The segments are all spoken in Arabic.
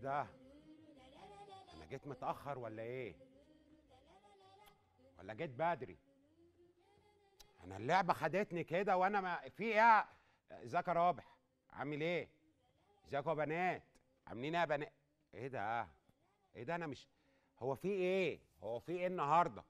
ده انا جيت متاخر ولا ايه ولا جيت بدري انا اللعبه خدتني كده وانا ما في ايه ازيك يا رابح عامل ايه إزيك يا بنات عاملين ايه يا بنات ايه ده ايه ده انا مش هو في ايه هو في ايه النهارده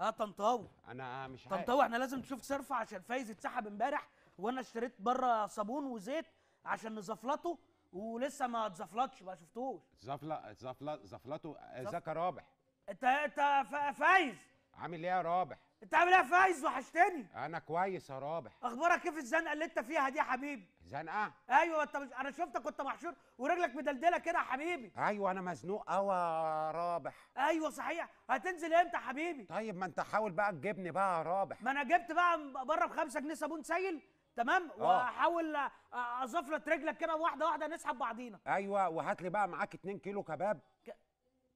اه طنطاوي انا مش عارف طنطاوي احنا لازم تشوف صرفه عشان فايز اتسحب امبارح وانا اشتريت بره صابون وزيت عشان نزفلطه ولسه ما اتزفلطش ما شفتوش زفلة زفلة زفلته آه، ذكى رابح انت انت فايز عامل ايه يا رابح انت عامل ايه يا فايز وحشتني انا كويس يا رابح اخبارك ايه في الزنقه اللي انت فيها دي يا حبيبي زنقه ايوه انت مش... انا شفتك كنت محشور ورجلك مدلدله كده يا حبيبي ايوه انا مزنوق قوي يا رابح ايوه صحيح هتنزل امتى يا حبيبي طيب ما انت حاول بقى تجيبني بقى يا رابح ما انا جبت بقى بره ب 5 جنيه صابون سايل تمام آه. واحاول لك رجلك كده واحده واحده نسحب بعضينا ايوه وهات لي بقى معاك 2 كيلو كباب ك...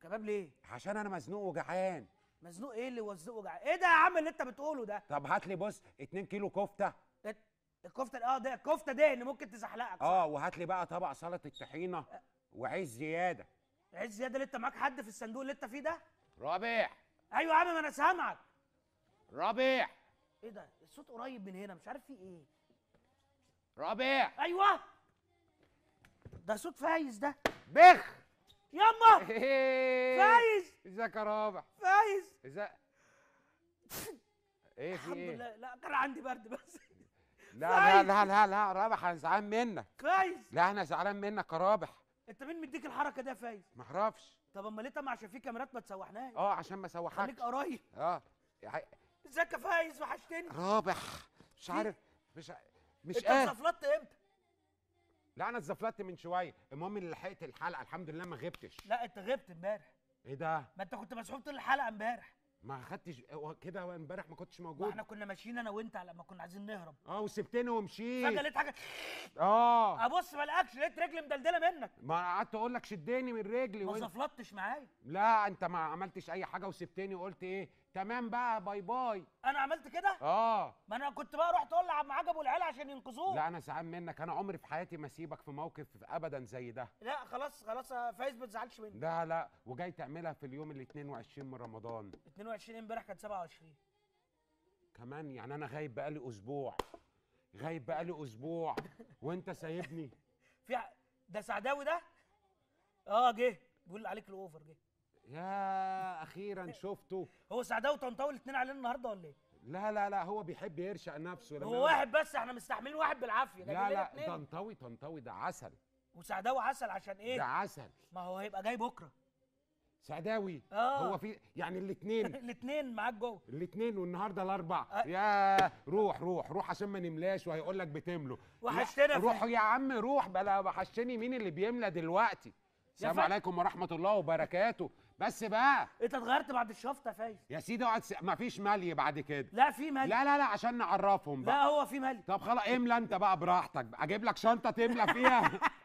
كباب ليه عشان انا مزنوق وجعان مزنوق ايه اللي وزنوق وجعان ايه ده يا عم اللي انت بتقوله ده طب هات لي بص 2 كيلو كفته الكفته اه ده الكفته ده اللي ممكن تزحلقك اه وهات لي بقى طبق سلطه الطحينه أه وعيش زياده عيش زياده اللي انت معاك حد في الصندوق اللي انت فيه ده رابع ايوه يا عم ما انا سامعك رابع ايه ده الصوت قريب من هنا مش عارف في ايه رابع ايوه ده صوت فايز ده بخ يما فايز ازيك يا رابح فايز ازيك ايه في ايه؟ الحمد لله لا كان عندي برد بس لا لا لا لا لا رابح انا زعلان منك فايز لا انا زعلان منك يا رابح انت مين مديك الحركه دي يا فايز؟ ما اعرفش طب امال ليه عشان في كاميرات ما تسوحناش اه عشان ما اسوحكش خليك قريب اه ازيك يا فايز وحشتني رابح مش عارف مش عارف مش انت آه. زفلطت امتى؟ لا انا اتزفلطت من شويه المهم اني لحقت الحلقه الحمد لله ما غبتش لا انت غبت امبارح ايه ده؟ ما انت كنت مسحوب طول الحلقه امبارح ما خدتش كده امبارح ما كنتش موجود ما احنا كنا ماشيين انا وانت لما كنا عايزين نهرب اه وسبتني ومشيت فجاه لقيت حاجه اه ابص ما لقاكش لقيت رجلي مدلدله منك ما قعدت اقول لك شدني من رجلي ما زفلطتش معايا لا انت ما عملتش اي حاجه وسبتني وقلت ايه تمام بقى باي باي انا عملت كده اه ما انا كنت بقى رحت اقول لعم عجب والعيال عشان ينقذوه لا انا زعلان منك انا عمري في حياتي ما اسيبك في موقف ابدا زي ده لا خلاص خلاص آه، فايز ما تزعلش مني لا لا وجاي تعملها في اليوم ال 22 من رمضان 22 22 امبارح كانت 27 كمان يعني انا غايب بقالي اسبوع غايب بقالي اسبوع وانت سايبني في ده سعداوي ده اه جه بيقول عليك الاوفر جه يا اخيرا شفته هو سعداوي طنطاوي الاثنين علينا النهارده ولا ايه لا لا لا هو بيحب يرشق نفسه لما- هو واحد بس احنا مستحملين واحد بالعافيه لكن لا لا طنطاوي طنطاوي ده عسل وسعداوي عسل عشان ايه ده عسل ما هو هيبقى جاي بكره سعداوي آه. هو في يعني الاثنين الاثنين معاك جوه الاثنين والنهارده الاربع آه. يا روح روح روح عشان ما نملاش وهيقول لك بتملوا وحشتنا روح يا عم روح بلا وحشتني مين اللي بيملى دلوقتي السلام عليكم ورحمه الله وبركاته بس بقى انت اتغيرت بعد الشفطه يا فايز يا سيدي اقعد س... مفيش ملي بعد كده لا في ملي لا لا لا عشان نعرفهم بقى لا هو في ملي طب خلاص املى انت بقى براحتك اجيب لك شنطه تملى فيها